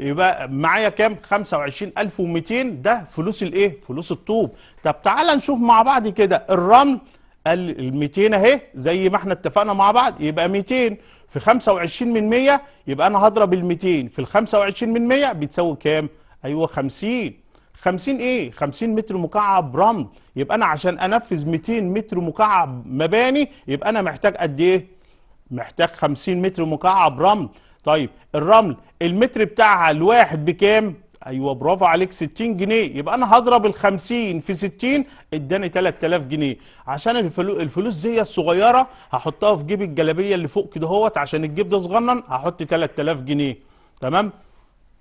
يبقى معايا كام 25200 ده فلوس الايه فلوس الطوب طب تعالى نشوف مع بعض كده الرمل قال ال 200 اهي زي ما احنا اتفقنا مع بعض يبقى 200 في 25 من 100 يبقى انا هضرب ال 200 في ال 25 من 100 بتساوي كام ايوه 50 50 ايه 50 متر مكعب رمل يبقى انا عشان انفذ 200 متر مكعب مباني يبقى انا محتاج قد ايه محتاج 50 متر مكعب رمل طيب الرمل المتر بتاعها الواحد بكام؟ ايوه برافو عليك 60 جنيه يبقى انا هضرب ال 50 في 60 اداني 3000 جنيه عشان الفلوس دي الصغيره هحطها في جيب الجلابيه اللي فوق كده اهوت عشان الجيب ده صغنن هحط 3000 جنيه تمام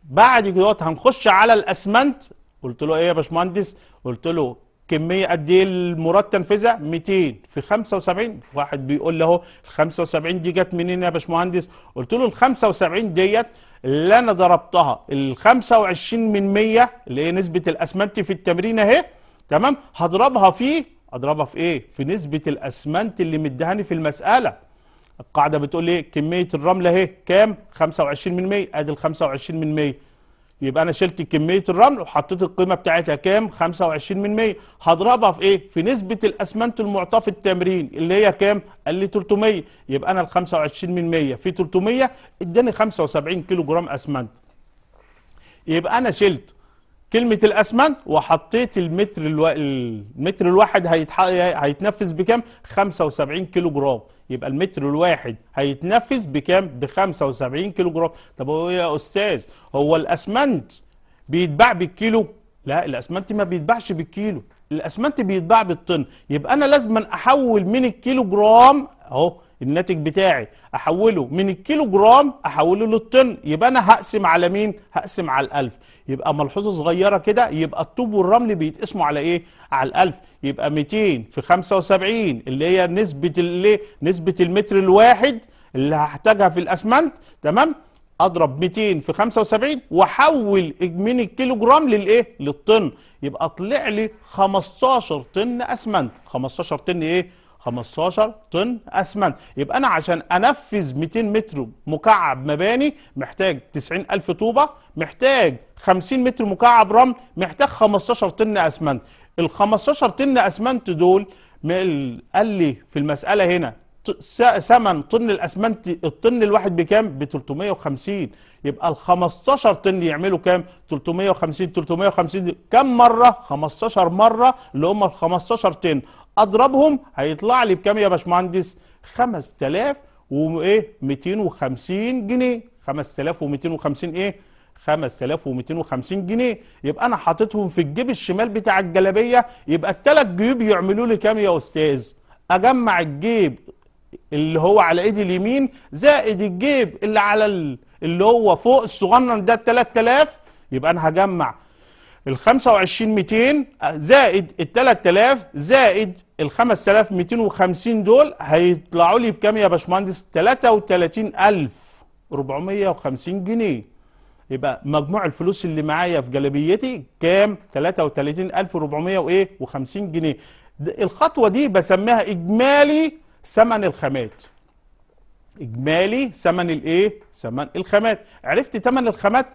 بعد كده هنخش على الاسمنت قلت له ايه يا باشمهندس قلت له كميه قد ايه المراد تنفيذها 200 في 75 واحد بيقول لي اهو ال 75 دي جت منين يا باشمهندس قلت له ال 75 ديت اللي انا ضربتها ال 25 من 100 اللي هي نسبه الاسمنت في التمرين اهي تمام هضربها في اضربها في ايه في نسبه الاسمنت اللي مدهاني في المساله القاعده بتقول ايه كميه الرمله اهي كام 25 من 100 ادي ال 25 من 100 يبقى انا شلت كميه الرمل وحطيت القيمه بتاعتها كام 25 من 100 هضربها في ايه في نسبه الاسمنت المعطى في التمرين اللي هي كام قال لي 300 يبقى انا ال 25 من 100 في 300 اداني 75 كيلو جرام اسمنت يبقى انا شلت كلمة الأسمنت وحطيت المتر الو... المتر الواحد هيتح... هيتنفذ بكام؟ 75 كيلو جرام يبقى المتر الواحد هيتنفذ بكام ب 75 كيلو جرام طب هو إيه يا استاذ هو الاسمنت بيتباع بالكيلو لا الاسمنت ما بيتباعش بالكيلو الاسمنت بيتباع بالطن يبقى انا لازم احول من الكيلو جرام اهو الناتج بتاعي احوله من الكيلو جرام احوله للطن يبقى انا هقسم على مين هقسم على الألف يبقى ملحوظه صغيره كده يبقى الطوب والرمل بيتقسموا على ايه على الألف يبقى 200 في 75 اللي هي نسبه اللي نسبه المتر الواحد اللي هحتاجها في الاسمنت تمام اضرب 200 في 75 واحول من الكيلو جرام للايه للطن يبقى طلع لي 15 طن اسمنت 15 طن ايه 15 طن اسمنت يبقى انا عشان انفذ 200 متر مكعب مباني محتاج 90000 طوبه محتاج 50 متر مكعب رمل محتاج 15 طن اسمنت ال 15 طن اسمنت دول قال لي في المساله هنا ثمن طن الاسمنت الطن الواحد بكام ب 350 يبقى ال 15 طن يعملوا كام 350 350 كم مره 15 مره اللي هم ال 15 طن اضربهم هيطلع لي بكام يا باشمهندس 5250 جنيه 5250 ايه 5250 جنيه يبقى انا حاططهم في الجيب الشمال بتاع الجلابيه يبقى الثلاث جيوب يعملوا لي كام يا استاذ اجمع الجيب اللي هو على ايدي اليمين زائد الجيب اللي على اللي هو فوق الصغنن ده 3000 يبقى انا هجمع ال 25200 زائد ال 3000 زائد ال 5250 دول هيطلعوا لي بكام يا باشمهندس 33450 جنيه يبقى مجموع الفلوس اللي معايا في جلبيتي كام 33400 وايه و50 جنيه الخطوه دي بسميها اجمالي ثمن الخامات اجمالي ثمن الايه ثمن الخامات عرفت ثمن الخامات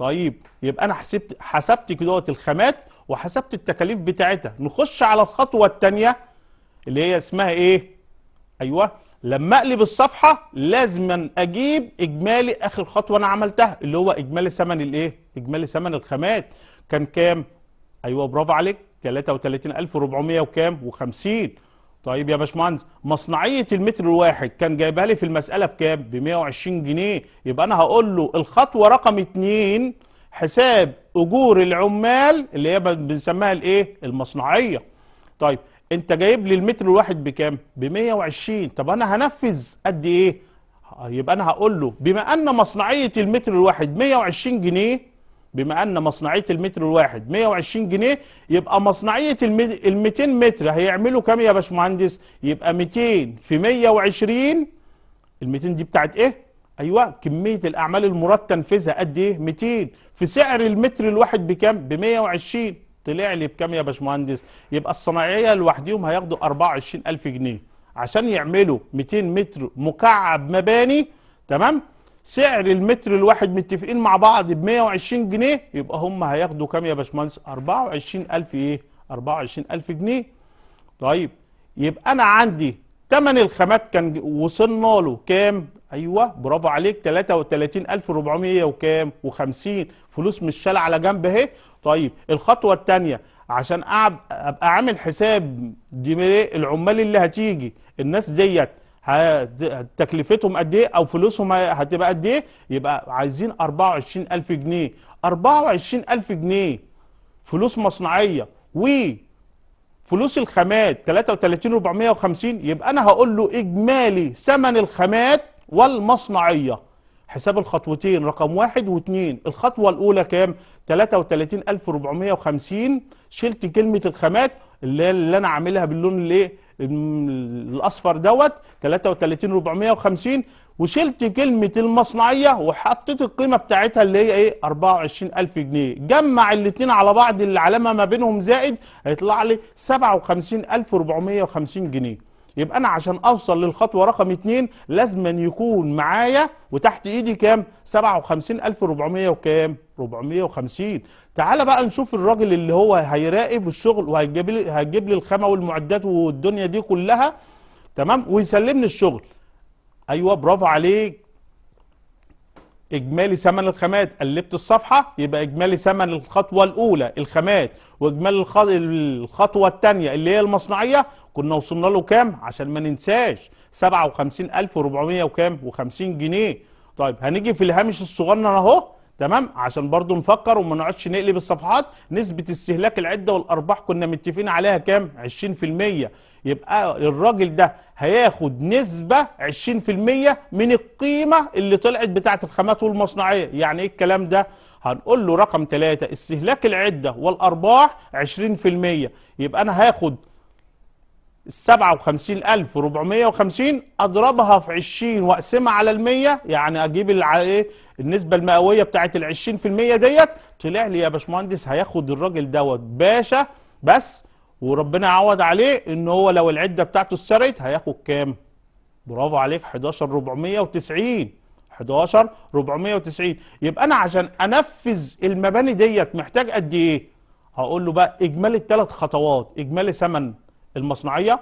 طيب يبقى انا حسبت حسبت كده الخامات وحسبت التكاليف بتاعتها نخش على الخطوه الثانيه اللي هي اسمها ايه ايوه لما اقلب الصفحه لازم اجيب اجمالي اخر خطوه انا عملتها اللي هو اجمالي ثمن الايه اجمالي ثمن الخامات كان كام ايوه برافو عليك 33400 وكام و50 طيب يا باشمهندس مصنعيه المتر الواحد كان جايبها لي في المساله بكام؟ ب 120 جنيه يبقى انا هقول له الخطوه رقم اتنين حساب اجور العمال اللي هي بنسميها الايه؟ المصنعيه. طيب انت جايب لي المتر الواحد بكام؟ ب 120 طب انا هنفذ قد ايه؟ يبقى انا هقول له بما ان مصنعيه المتر الواحد 120 جنيه بما ان مصنعيه المتر الواحد 120 جنيه يبقى مصنعيه ال 200 متر هيعملوا كام يا باشمهندس؟ يبقى 200 في 120 ال 200 دي بتاعت ايه؟ ايوه كميه الاعمال المراد تنفيذها قد ايه؟ 200 في سعر المتر الواحد بكام؟ ب 120 طلع لي بكام يا باشمهندس؟ يبقى الصناعيه لوحدهم هياخدوا 24000 جنيه عشان يعملوا 200 متر مكعب مباني تمام؟ سعر المتر الواحد متفقين مع بعض ب 120 جنيه يبقى هم هياخدوا كام يا باشمهندس 24000 ايه 24000 جنيه طيب يبقى انا عندي تمن الخامات كان وصلنا له كام ايوه برافو عليك 33400 وكام و50 فلوس مش شال على جنب اهي طيب الخطوه الثانيه عشان ابقى عامل حساب دي العمال اللي هتيجي الناس ديت تكلفتهم قد ايه او فلوسهم هتبقى قد ايه يبقى عايزين 24000 جنيه 24000 جنيه فلوس مصنعيه و فلوس الخامات 33450 يبقى انا هقول له اجمالي ثمن الخامات والمصنعيه حساب الخطوتين رقم واحد واثنين الخطوة الأولى كام؟ 33450 شلت كلمة الخامات اللي, اللي أنا عاملها باللون الإيه؟ الاصفر دوت 33450 وشلت كلمه المصنعيه وحطيت القيمه بتاعتها اللي هي ايه 24000 جنيه جمع الاثنين على بعض العلامه ما بينهم زائد هيطلع لي 57450 جنيه يبقى انا عشان اوصل للخطوه رقم اتنين لازم يكون معايا وتحت ايدي كام 57400 وكام 450 تعال بقى نشوف الراجل اللي هو هيراقب الشغل وهيجيب لي هيجيب لي الخامه والمعدات والدنيا دي كلها تمام ويسلمني الشغل ايوه برافو عليك اجمالي ثمن الخامات قلبت الصفحه يبقى اجمالي ثمن الخطوه الاولى الخامات واجمالي الخطوه الثانيه اللي هي المصنعيه كنا وصلنا له كام عشان ما ننساش 57400 وكام و50 جنيه طيب هنيجي في الهامش الصغنن اهو تمام عشان برضو نفكر وما نقعدش نقلب الصفحات نسبة استهلاك العدة والأرباح كنا متفقين عليها كام 20% يبقى الراجل ده هياخد نسبة 20% من القيمة اللي طلعت بتاعة الخامات والمصنعية يعني ايه الكلام ده هنقول له رقم 3 استهلاك العدة والأرباح 20% يبقى أنا هاخد السبعة وخمسين ألف وربعمية وخمسين أضربها في عشرين وأقسمها على المية يعني أجيب إيه، النسبة المئوية بتاعت العشرين في المية ديت طلع لي يا باشمهندس هياخد الراجل دوت باشا بس وربنا يعوض عليه إن هو لو العدة بتاعته اتسرقت هياخد كام؟ برافو عليك 11490 11490 يبقى أنا عشان أنفذ المباني ديت محتاج قد إيه؟ هقول له بقى إجمالي الثلاث خطوات إجمالي ثمن المصنعيه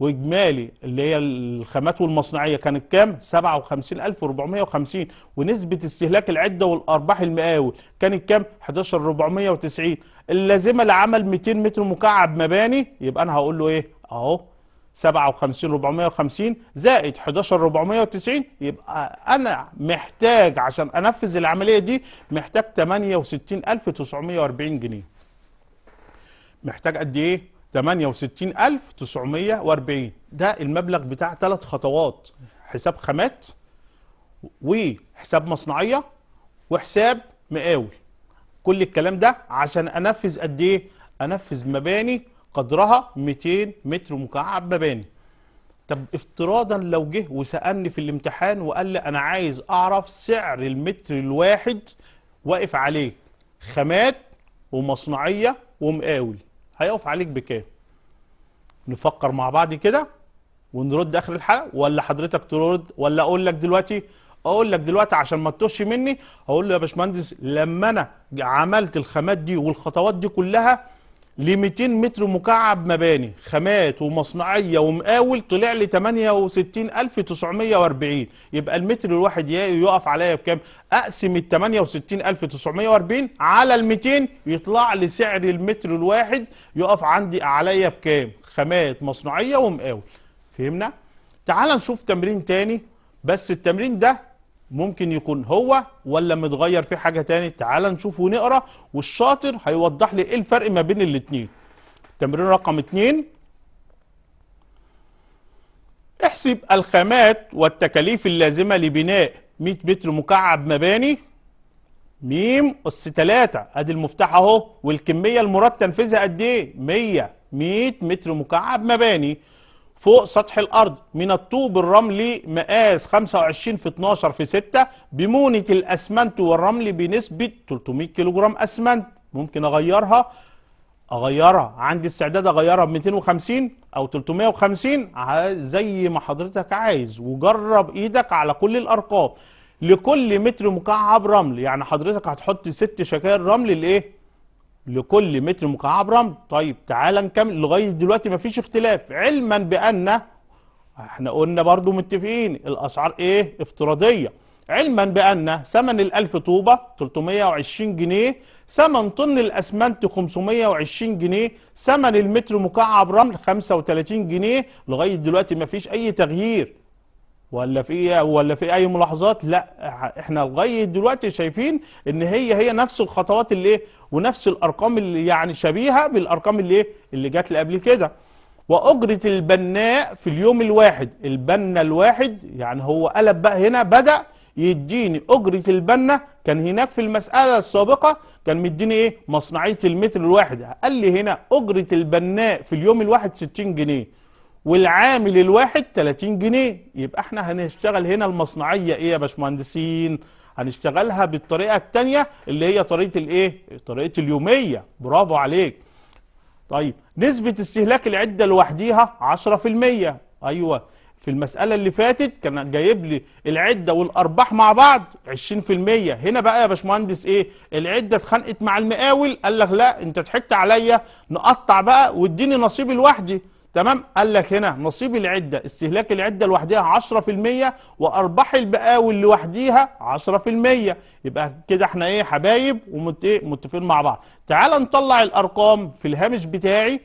واجمالي اللي هي الخامات والمصنعيه كانت كام 57450 ونسبه استهلاك العده والارباح المقاول كانت كام 11490 اللازمه لعمل 200 متر مكعب مباني يبقى انا هقول له ايه اهو 57450 زائد 11490 يبقى انا محتاج عشان انفذ العمليه دي محتاج 68940 جنيه محتاج قد ايه 68940 ده المبلغ بتاع ثلاث خطوات حساب خامات وحساب مصنعيه وحساب مقاول كل الكلام ده عشان انفذ قد ايه انفذ مباني قدرها 200 متر مكعب مباني طب افتراضا لو جه وسالني في الامتحان وقال لي انا عايز اعرف سعر المتر الواحد واقف عليه خامات ومصنعيه ومقاول هيقف عليك بكام نفكر مع بعض كده ونرد اخر الحلقه ولا حضرتك ترد ولا اقول لك دلوقتي اقول لك دلوقتي عشان ما تتوش مني اقول له يا باشمهندس لما انا عملت الخامات دي والخطوات دي كلها ل 200 متر مكعب مباني خامات ومصنعيه ومقاول طلع لي 68940 يبقى المتر الواحد يقف عليا بكام؟ اقسم ال 68940 على ال 200 يطلع لي سعر المتر الواحد يقف عندي عليا بكام؟ خامات مصنعيه ومقاول فهمنا؟ تعال نشوف تمرين تاني بس التمرين ده ممكن يكون هو ولا متغير فيه حاجة تاني تعال نشوف ونقرأ والشاطر هيوضح لي ايه الفرق ما بين الاثنين تمرين رقم اثنين احسب الخامات والتكاليف اللازمة لبناء 100 متر مكعب مباني ميم أس 3 ادي المفتاح اهو والكمية المراد تنفيذها قد ايه 100 100 متر مكعب مباني فوق سطح الأرض من الطوب الرملي مقاس 25 في 12 في 6 بمونة الأسمنت والرمل بنسبة 300 جرام أسمنت ممكن أغيرها أغيرها عندي استعداد أغيرها ب 250 أو 350 زي ما حضرتك عايز وجرب إيدك على كل الأرقام لكل متر مكعب رمل يعني حضرتك هتحط ست شكاير رمل لإيه؟ لكل متر مكعب رمل طيب تعالى نكمل لغايه دلوقتي مفيش اختلاف علما بان احنا قلنا برضو متفقين الاسعار ايه افتراضيه علما بان ثمن الالف طوبه 320 جنيه ثمن طن الاسمنت 520 جنيه ثمن المتر مكعب رمل 35 جنيه لغايه دلوقتي مفيش اي تغيير ولا في ايه ولا في اي ملاحظات لا احنا لغايه دلوقتي شايفين ان هي هي نفس الخطوات اللي ايه ونفس الارقام اللي يعني شبيهه بالارقام اللي ايه اللي جت قبل كده واجره البناء في اليوم الواحد البنا الواحد يعني هو قلب بقى هنا بدا يديني اجره البنا كان هناك في المساله السابقه كان مديني ايه مصنعيه المتر الواحد قال لي هنا اجره البناء في اليوم الواحد 60 جنيه والعامل الواحد 30 جنيه يبقى احنا هنشتغل هنا المصنعيه ايه يا باشمهندسين هنشتغلها بالطريقه الثانيه اللي هي طريقه الايه طريقه اليوميه برافو عليك طيب نسبه استهلاك العده لوحديها 10% ايوه في المساله اللي فاتت كان جايب لي العده والارباح مع بعض 20% هنا بقى يا باشمهندس ايه العده اتخانقت مع المقاول قال لك لا انت ضحكت عليا نقطع بقى واديني نصيبي لوحدي تمام قال لك هنا نصيب العده استهلاك العده لوحدها 10% وارباح البقاوي لوحديها 10% يبقى كده احنا ايه حبايب ومتفقين إيه، مع بعض تعال نطلع الارقام في الهامش بتاعي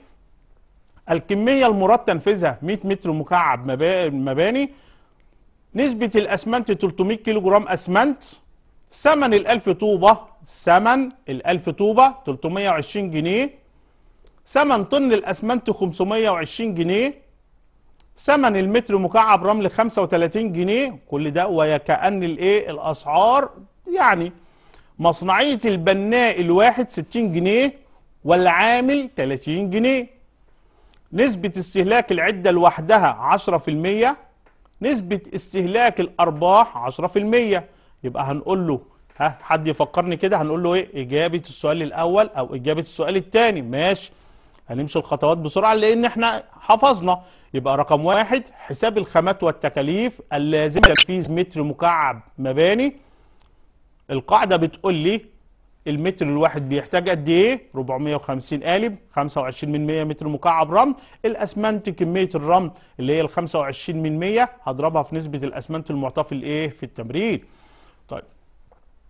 الكميه المراد تنفيذها 100 متر مكعب مباني نسبه الاسمنت 300 كيلو جرام اسمنت ثمن ال1000 طوبه ثمن ال1000 طوبه 320 جنيه ثمن طن الاسمنت 520 جنيه ثمن المتر مكعب رمل 35 جنيه كل ده وكأن الايه الاسعار يعني مصنعية البناء الواحد 60 جنيه والعامل 30 جنيه نسبة استهلاك العدة لوحدها 10% نسبة استهلاك الأرباح 10% يبقى هنقول له ها حد يفكرني كده هنقول له ايه إجابة السؤال الأول أو إجابة السؤال الثاني ماشي هنمشي الخطوات بسرعة لأن احنا حفظنا يبقى رقم واحد حساب الخامات والتكاليف اللازم تنفيذ متر مكعب مباني القاعدة بتقول لي المتر الواحد بيحتاج قد ايه 450 قالب 25 من 100 متر مكعب رمل الاسمنت كميه الرمل اللي هي ال 25 من 100 هضربها في نسبه الاسمنت المعطاه في الايه في التمرين طيب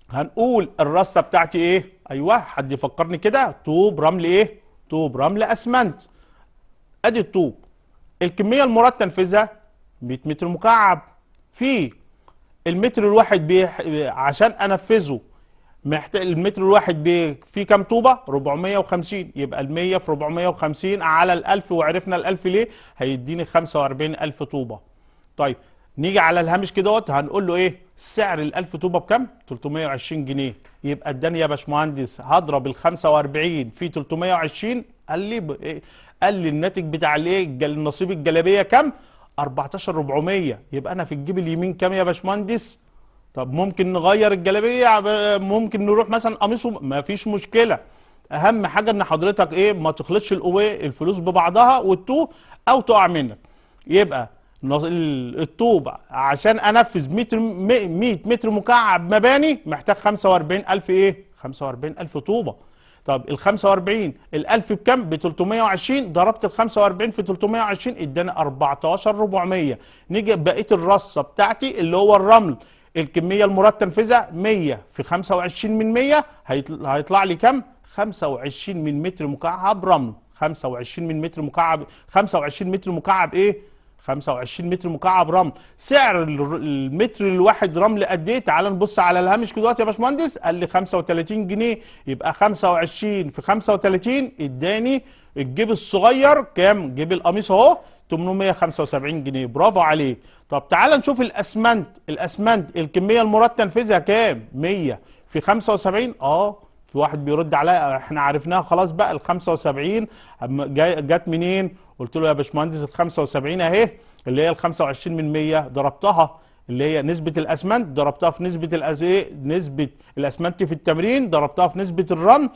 هنقول الرصه بتاعتي ايه ايوه حد يفكرني كده طوب رمل ايه طوب رمل اسمنت ادي الطوب الكميه المراد تنفيذها 100 متر مكعب في المتر الواحد بيح... عشان انفذه محتاج المتر الواحد بي... فيه كام طوبه 450 يبقى ال100 في 450 على ال1000 وعرفنا ال1000 ليه هيديني 45000 طوبه طيب نيجي على الهامش كده هنقول له ايه سعر ال 1000 طوبه بكام؟ 320 جنيه يبقى اداني يا باشمهندس هضرب ال 45 في 320 قال لي ب... إيه؟ قال لي الناتج بتاع الايه؟ النصيب الجلابيه كام؟ 14400 يبقى انا في الجيب اليمين كام يا باشمهندس؟ طب ممكن نغير الجلابيه ممكن نروح مثلا قميص ما فيش مشكله اهم حاجه ان حضرتك ايه ما تخلطش الاوي الفلوس ببعضها والتو او تقع منك يبقى الطوبة عشان أنفذ 100 100 متر مكعب مباني محتاج 45000 إيه؟ 45000 طوبة طب ال 45 ال 1000 بكام؟ ب 320 ضربت ال 45 في 320 اداني 14400 نيجي بقيه الرصه بتاعتي اللي هو الرمل الكميه المراد تنفيذها 100 في 25 من 100 هيطلع لي كام؟ 25 من متر مكعب رمل 25 من متر مكعب 25 متر مكعب ايه؟ 25 متر مكعب رمل سعر المتر الواحد رمل قد ايه تعال نبص على الهامش دلوقتي يا باشمهندس قال لي 35 جنيه يبقى 25 في 35 اداني الجيب الصغير كام جيب القميص اهو 875 جنيه برافو عليه طب تعال نشوف الاسمنت الاسمنت الكميه المراد تنفيذها كام 100 في 75 اه في واحد بيرد عليا احنا عرفناها خلاص بقى ال 75 جت منين؟ قلت له يا باشمهندس ال 75 اهي اللي هي ال 25 من 100 ضربتها اللي هي نسبة الأسمنت ضربتها في نسبة الأز... إيه؟ نسبة الأسمنت في التمرين ضربتها في نسبة الرن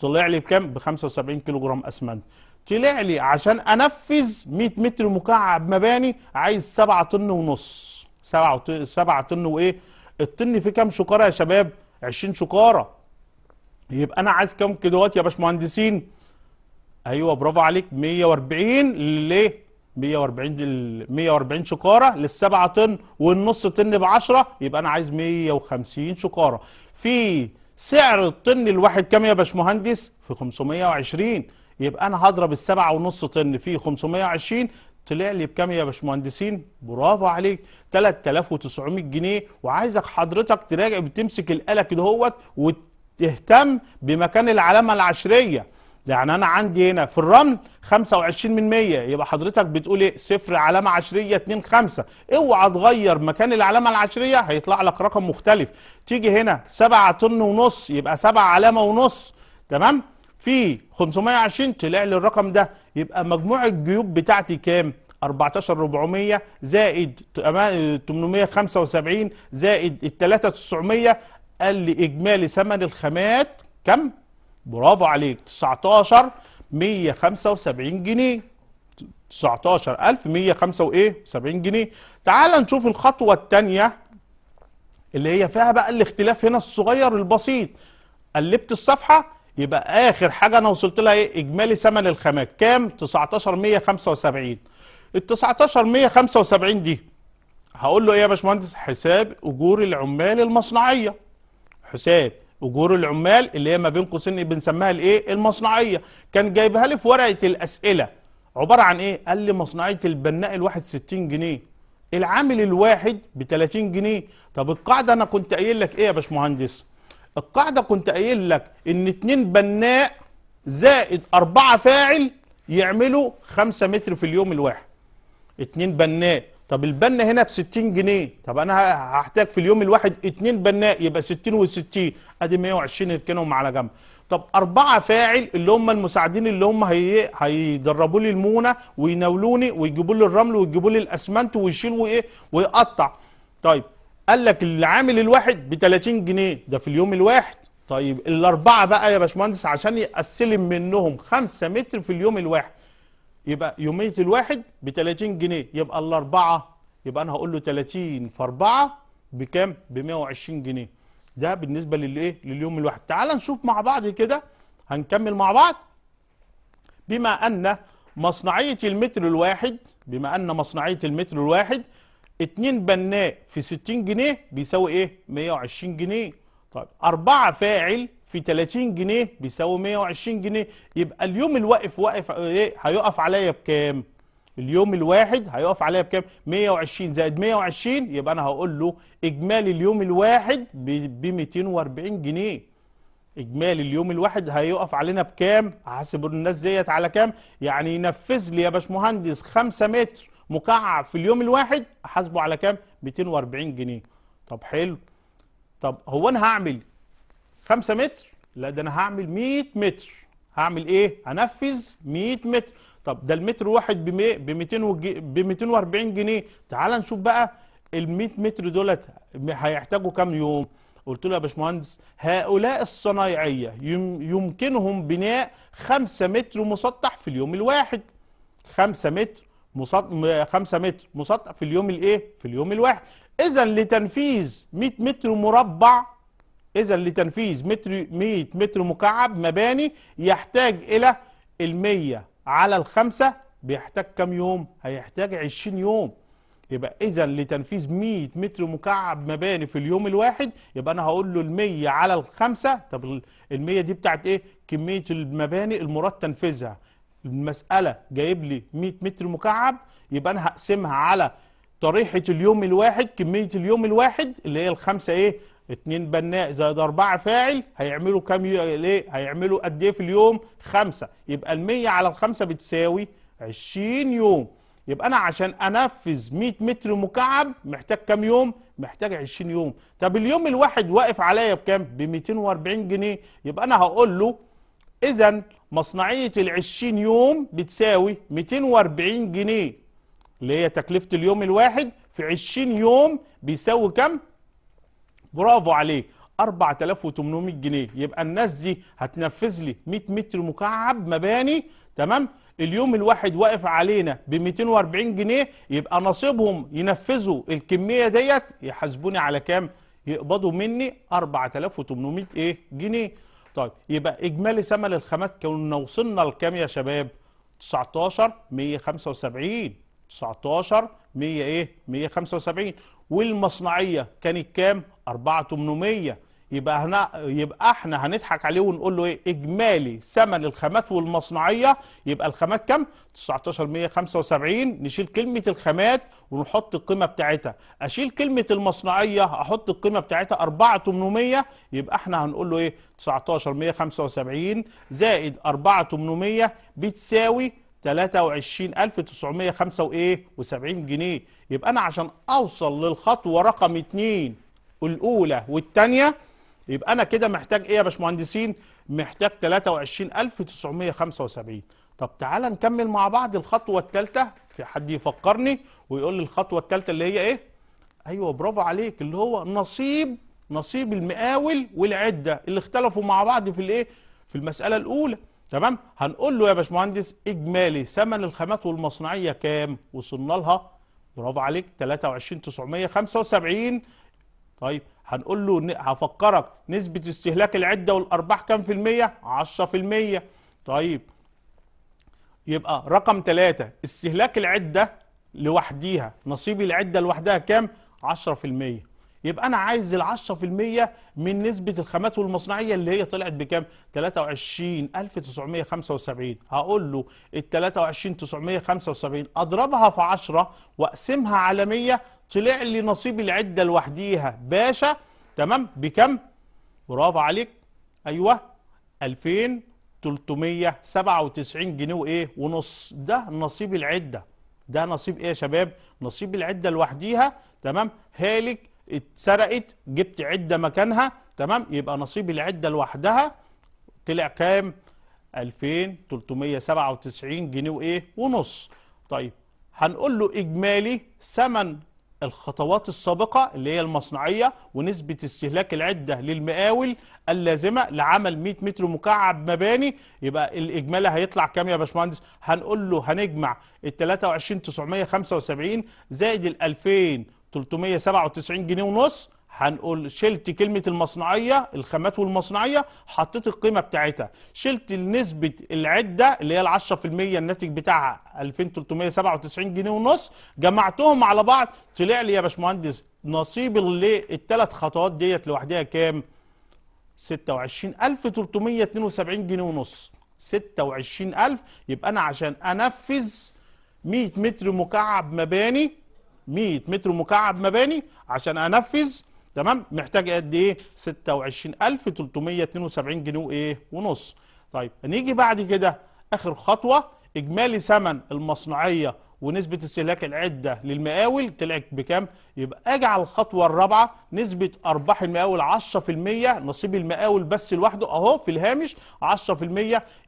طلع لي بكام؟ ب 75 كيلو جرام أسمنت. طلع لي عشان أنفذ 100 متر مكعب مباني عايز 7 طن ونص 7 7 طن وإيه؟ الطن فيه كام شكارة يا شباب؟ 20 شكارة يبقى انا عايز كام كيلووات يا باشمهندسين ايوه برافو عليك 140 ليه 140 140 شقاره لل7 طن والنص طن ب 10 يبقى انا عايز 150 شقاره في سعر الطن الواحد كام يا باشمهندس في 520 يبقى انا هضرب ال7 ونص طن في 520 طلع لي بكام يا باشمهندسين برافو عليك 3900 جنيه وعايزك حضرتك تراجع بتمسك الاله كده هوت وت تهتم بمكان العلامه العشريه يعني انا عندي هنا في الرمل 25 من 100 يبقى حضرتك بتقول ايه صفر علامه عشريه 2 5 اوعى تغير مكان العلامه العشريه هيطلع لك رقم مختلف تيجي هنا 7 طن ونص يبقى 7 علامه ونص تمام في 520 طلع لي الرقم ده يبقى مجموع الجيوب بتاعتي كام 14400 زائد 875 زائد 3900 قال لي اجمالي ثمن الخامات كم برافو عليك 19 175 جنيه 19175 وايه؟ 70 جنيه تعال نشوف الخطوه الثانيه اللي هي فيها بقى الاختلاف هنا الصغير البسيط قلبت الصفحه يبقى اخر حاجه انا وصلت لها ايه اجمالي ثمن الخامات كام 19175 ال 19175 دي هقول له ايه يا باشمهندس حساب اجور العمال المصنعيه حساب اجور العمال اللي هي ما بين قوسين بنسميها الايه المصنعيه كان جايبها لي في ورقه الاسئله عباره عن ايه قال لي مصنعيه البناء الواحد 60 جنيه العامل الواحد ب 30 جنيه طب القاعده انا كنت قايل لك ايه يا باشمهندس القاعده كنت قايل لك ان اتنين بناء زائد أربعة فاعل يعملوا خمسة متر في اليوم الواحد اتنين بناء طب البنا هنا ب 60 جنيه طب انا هحتاج في اليوم الواحد اتنين بناء يبقى 60 و60 ادي 120 اركنهم على جنب طب أربعة فاعل اللي هم المساعدين اللي هم هي... هيدربوا لي المونة ويناولوني ويجيبوا لي الرمل ويجيبوا لي الأسمنت ويشيلوا إيه ويقطع طيب قال لك العامل الواحد ب 30 جنيه ده في اليوم الواحد طيب الأربعة بقى يا باشمهندس عشان يستلم منهم 5 متر في اليوم الواحد يبقى يوميه الواحد ب 30 جنيه يبقى الاربعه يبقى انا هقول له 30 في 4 بكام؟ ب 120 جنيه ده بالنسبه للايه؟ لليوم الواحد تعال نشوف مع بعض كده هنكمل مع بعض بما ان مصنعيه المتر الواحد بما ان مصنعيه المتر الواحد 2 بناء في 60 جنيه بيساوي ايه؟ 120 جنيه طيب 4 فاعل في 30 جنيه بيساوي 120 جنيه يبقى اليوم الواقف واقف ايه هيقف عليا بكام اليوم الواحد هيقف عليا بكام 120 زائد 120 يبقى انا هقول له اجمالي اليوم الواحد ب 240 جنيه اجمالي اليوم الواحد هيقف علينا بكام هحسب الناس ديت على كام يعني ينفذ لي يا باشمهندس 5 متر مكعب في اليوم الواحد احاسبه على كام 240 جنيه طب حلو طب هو انا هعمل 5 متر لا ده انا هعمل 100 متر هعمل ايه هنفذ 100 متر طب ده المتر واحد ب 200 ب 240 جنيه تعال نشوف بقى ال 100 متر دولت هيحتاجوا كام يوم قلت له يا باشمهندس هؤلاء الصنايعيه يمكنهم بناء 5 متر مسطح في اليوم الواحد 5 متر مسطح 5 متر مسطح في اليوم الايه في اليوم الواحد اذا لتنفيذ 100 متر مربع إذا لتنفيذ متر 100 متر مكعب مباني يحتاج إلى ال 100 على الخمسة بيحتاج كام يوم؟ هيحتاج 20 يوم يبقى إذا لتنفيذ 100 متر مكعب مباني في اليوم الواحد يبقى أنا هقول له ال 100 على الخمسة طب ال 100 دي بتاعت إيه؟ كمية المباني المراد تنفيذها المسألة جايب لي 100 متر مكعب يبقى أنا هقسمها على طريحة اليوم الواحد كمية اليوم الواحد اللي هي الخمسة إيه اتنين بناء زائد أربعة فاعل هيعملوا كام ليه؟ هيعملوا قد إيه في اليوم؟ خمسة يبقى المية على الخمسة بتساوي عشرين يوم يبقى أنا عشان أنفذ 100 متر مكعب محتاج كام يوم؟ محتاج 20 يوم طب اليوم الواحد واقف عليا بكام ب 240 جنيه يبقى انا هقول له اذا مصنعيه ال 20 يوم بتساوي 240 جنيه اللي هي تكلفه اليوم الواحد في 20 يوم بيساوي كام برافو عليك 4800 جنيه يبقى الناس دي هتنفذ لي 100 متر مكعب مباني تمام اليوم الواحد واقف علينا ب 240 جنيه يبقى نصيبهم ينفذوا الكميه ديت يحاسبوني على كام يقبضوا مني 4800 ايه جنيه طيب يبقى اجمالي ثمن الخامات كنا وصلنا لكام يا شباب 19 175 19 100 ايه 175 والمصنعيه كانت كام 4800 يبقى هنا يبقى احنا هنضحك عليه ونقول له ايه اجمالي ثمن الخامات والمصنعيه يبقى الخامات كام 1975 نشيل كلمه الخامات ونحط القيمه بتاعتها اشيل كلمه المصنعيه احط القيمه بتاعتها 4800 يبقى احنا هنقول له ايه 19175 زائد 4800 بتساوي 23975 جنيه يبقى انا عشان اوصل للخطوه رقم 2 الاولى والثانيه يبقى انا كده محتاج ايه يا باشمهندسين محتاج 23975 طب تعالى نكمل مع بعض الخطوه الثالثه في حد يفكرني ويقول لي الخطوه الثالثه اللي هي ايه ايوه برافو عليك اللي هو نصيب نصيب المقاول والعده اللي اختلفوا مع بعض في الايه في المساله الاولى تمام هنقول له يا باشمهندس اجمالي ثمن الخامات والمصنعيه كام وصلنا لها برافو عليك 23975 طيب هنقول له هفكرك نسبة استهلاك العدة والأرباح كام في المية؟ 10 في المية طيب يبقى رقم ثلاثة استهلاك العدة لوحديها نصيب العدة لوحدها كام؟ 10 في المية يبقى أنا عايز العشرة في المية من نسبة الخامات والمصنعية اللي هي طلعت بكام؟ 23975 هقول له ال 23975 أضربها في 10 وأقسمها على 100 طلع لي نصيب العده لوحديها باشا تمام بكم برافو عليك ايوه 2397 جنيه وايه ونص ده نصيب العده ده نصيب ايه يا شباب نصيب العده لوحديها تمام هالك اتسرقت جبت عده مكانها تمام يبقى نصيب العده لوحدها طلع كام 2397 جنيه وايه ونص طيب هنقول له اجمالي ثمن الخطوات السابقة اللي هي المصنعية ونسبة استهلاك العدة للمقاول اللازمة لعمل 100 متر مكعب مباني يبقى الإجمالي هيطلع كام يا باشمهندس؟ هنقول له هنجمع ال 23975 زائد ال 2397 جنيه ونص هنقول شلت كلمه المصنعيه الخامات والمصنعيه حطيت القيمه بتاعتها شلت نسبه العده اللي هي في 10% الناتج بتاعها 2397 جنيه ونص جمعتهم على بعض طلع لي يا باشمهندس نصيب التلات خطوات ديت لوحدها كام 26372 جنيه ونص 26000 يبقى انا عشان انفذ 100 متر مكعب مباني 100 متر مكعب مباني عشان انفذ تمام محتاج قد ايه 26372 جنيه ايه ونص طيب هنيجي بعد كده اخر خطوه اجمالي ثمن المصنعيه ونسبة استهلاك العدة للمقاول طلعت بكام؟ يبقى أجي على الخطوة الرابعة نسبة أرباح المقاول 10% نصيب المقاول بس لوحده أهو في الهامش 10%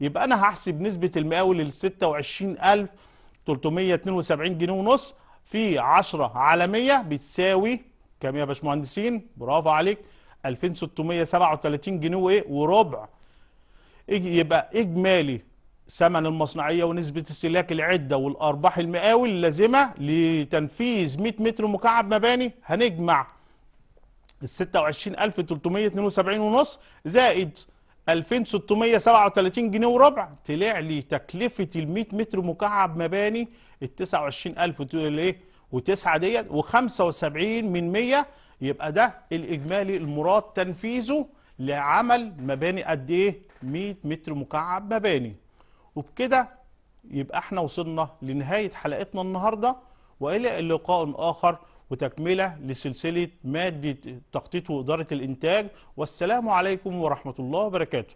يبقى أنا هحسب نسبة المقاول ال 26372 جنيه ونص في 10 على 100 بتساوي كام يا باشمهندسين برافو عليك 2637 جنيه وايه وربع يبقى اجمالي ثمن المصنعيه ونسبه استهلاك العده والارباح المئوي اللازمه لتنفيذ 100 متر مكعب مباني هنجمع ال 26372 ونص زائد 2637 جنيه وربع طلع لي تكلفه ال 100 متر مكعب مباني ال 29000 ايه وتسعة ديت وخمسة وسبعين من مية يبقى ده الإجمالي المراد تنفيذه لعمل مباني قد إيه 100 متر مكعب مباني وبكده يبقى احنا وصلنا لنهاية حلقتنا النهاردة وإلى اللقاء آخر وتكملة لسلسلة مادة تخطيط وإدارة الإنتاج والسلام عليكم ورحمة الله وبركاته